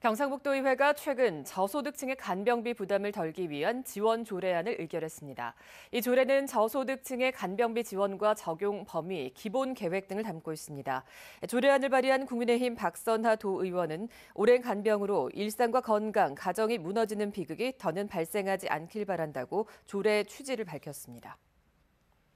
경상북도의회가 최근 저소득층의 간병비 부담을 덜기 위한 지원 조례안을 의결했습니다. 이 조례는 저소득층의 간병비 지원과 적용 범위, 기본 계획 등을 담고 있습니다. 조례안을 발의한 국민의힘 박선하 도 의원은 오랜 간병으로 일상과 건강, 가정이 무너지는 비극이 더는 발생하지 않길 바란다고 조례 취지를 밝혔습니다.